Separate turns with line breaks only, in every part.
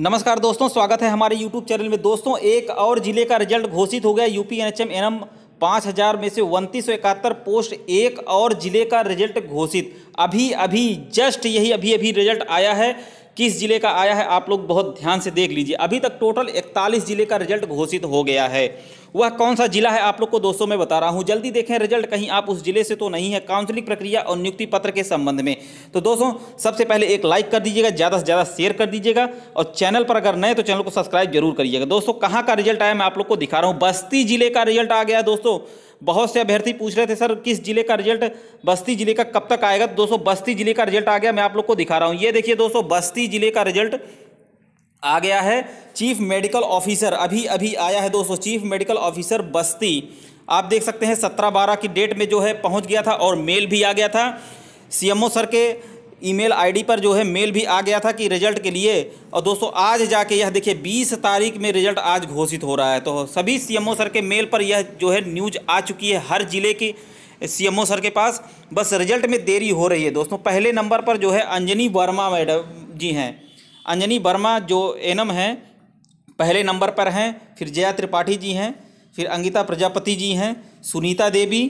नमस्कार दोस्तों स्वागत है हमारे यूट्यूब चैनल में दोस्तों एक और जिले का रिजल्ट घोषित हो गया यूपी एनएचएम एनएम पाँच हज़ार में से उनतीस सौ इकहत्तर पोस्ट एक और जिले का रिजल्ट घोषित अभी अभी जस्ट यही अभी अभी रिजल्ट आया है किस जिले का आया है आप लोग बहुत ध्यान से देख लीजिए अभी तक टोटल इकतालीस जिले का रिजल्ट घोषित हो गया है वह कौन सा जिला है आप लोग को दोस्तों मैं बता रहा हूँ जल्दी देखें रिजल्ट कहीं आप उस जिले से तो नहीं है काउंसलिंग प्रक्रिया और नियुक्ति पत्र के संबंध में तो दोस्तों सबसे पहले एक लाइक कर दीजिएगा ज़्यादा से ज़्यादा शेयर कर दीजिएगा और चैनल पर अगर नए तो चैनल को सब्सक्राइब जरूर करिएगा दोस्तों कहाँ का रिजल्ट आया मैं आप लोग को दिखा रहा हूँ बस्ती जिले का रिजल्ट आ गया दोस्तों बहुत से अभ्यर्थी पूछ रहे थे सर किस जिले का रिजल्ट बस्ती जिले का कब तक आएगा दोस्तों बस्ती जिले का रिजल्ट आ गया मैं आप लोग को दिखा रहा हूँ ये देखिए दोस्तों बस्ती जिले का रिजल्ट आ गया है चीफ मेडिकल ऑफिसर अभी अभी आया है दोस्तों चीफ मेडिकल ऑफिसर बस्ती आप देख सकते हैं सत्रह बारह की डेट में जो है पहुंच गया था और मेल भी आ गया था सीएमओ सर के ईमेल आईडी पर जो है मेल भी आ गया था कि रिजल्ट के लिए और दोस्तों आज जाके यह देखिए 20 तारीख में रिजल्ट आज घोषित हो रहा है तो सभी सीएमओ सर के मेल पर यह जो है न्यूज आ चुकी है हर जिले की सीएमओ सर के पास बस रिजल्ट में देरी हो रही है दोस्तों पहले नंबर पर जो है अंजनी वर्मा मैडम जी हैं अंजनी वर्मा जो एन हैं पहले नंबर पर हैं फिर जया त्रिपाठी जी हैं फिर अंगिता प्रजापति जी हैं सुनीता देवी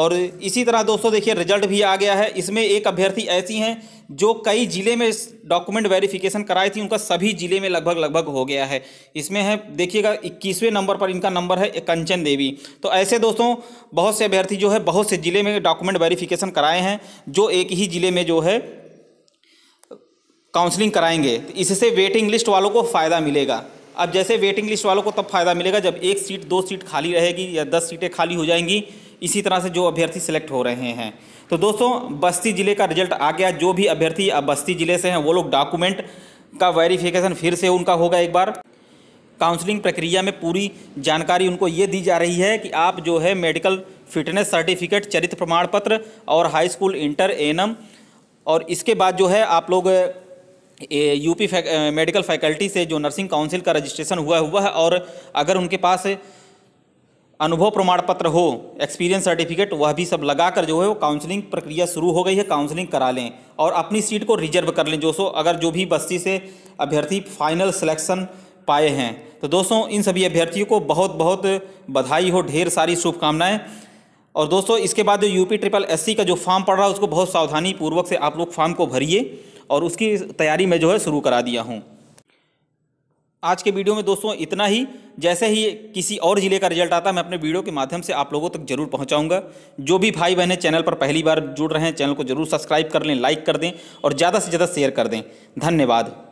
और इसी तरह दोस्तों देखिए रिजल्ट भी आ गया है इसमें एक अभ्यर्थी ऐसी हैं जो कई ज़िले में डॉक्यूमेंट वेरिफिकेशन कराई थी उनका सभी ज़िले में लगभग लगभग हो गया है इसमें है देखिएगा इक्कीसवें नंबर पर इनका नंबर है कंचन देवी तो ऐसे दोस्तों बहुत से अभ्यर्थी जो है बहुत से ज़िले में डॉक्यूमेंट वेरीफिकेशन कराए हैं जो एक ही ज़िले में जो है काउंसलिंग कराएंगे तो इससे वेटिंग लिस्ट वालों को फ़ायदा मिलेगा अब जैसे वेटिंग लिस्ट वालों को तब फ़ायदा मिलेगा जब एक सीट दो सीट खाली रहेगी या दस सीटें खाली हो जाएंगी इसी तरह से जो अभ्यर्थी सिलेक्ट हो रहे हैं तो दोस्तों बस्ती ज़िले का रिजल्ट आ गया जो भी अभ्यर्थी अब बस्ती ज़िले से हैं वो लोग डॉक्यूमेंट का वेरिफिकेशन फिर से उनका होगा एक बार काउंसलिंग प्रक्रिया में पूरी जानकारी उनको ये दी जा रही है कि आप जो है मेडिकल फिटनेस सर्टिफिकेट चरित्र प्रमाण पत्र और हाई स्कूल इंटर एनम और इसके बाद जो है आप लोग यूपी फैक, मेडिकल फैकल्टी से जो नर्सिंग काउंसिल का रजिस्ट्रेशन हुआ हुआ है और अगर उनके पास अनुभव प्रमाण पत्र हो एक्सपीरियंस सर्टिफिकेट वह भी सब लगा कर जो है वो काउंसलिंग प्रक्रिया शुरू हो गई है काउंसलिंग करा लें और अपनी सीट को रिजर्व कर लें जो सो अगर जो भी बस्ती से अभ्यर्थी फाइनल सिलेक्शन पाए हैं तो दोस्तों इन सभी अभ्यर्थियों को बहुत बहुत बधाई हो ढेर सारी शुभकामनाएँ और दोस्तों इसके बाद जो यूपी ट्रिपल एस का जो फॉर्म पड़ रहा है उसको बहुत सावधानी पूर्वक से आप लोग फॉर्म को भरिए और उसकी तैयारी मैं जो है शुरू करा दिया हूँ आज के वीडियो में दोस्तों इतना ही जैसे ही किसी और ज़िले का रिजल्ट आता है मैं अपने वीडियो के माध्यम से आप लोगों तक जरूर पहुंचाऊंगा जो भी भाई बहनें चैनल पर पहली बार जुड़ रहे हैं चैनल को जरूर सब्सक्राइब कर लें लाइक कर दें और ज़्यादा से ज़्यादा शेयर कर दें धन्यवाद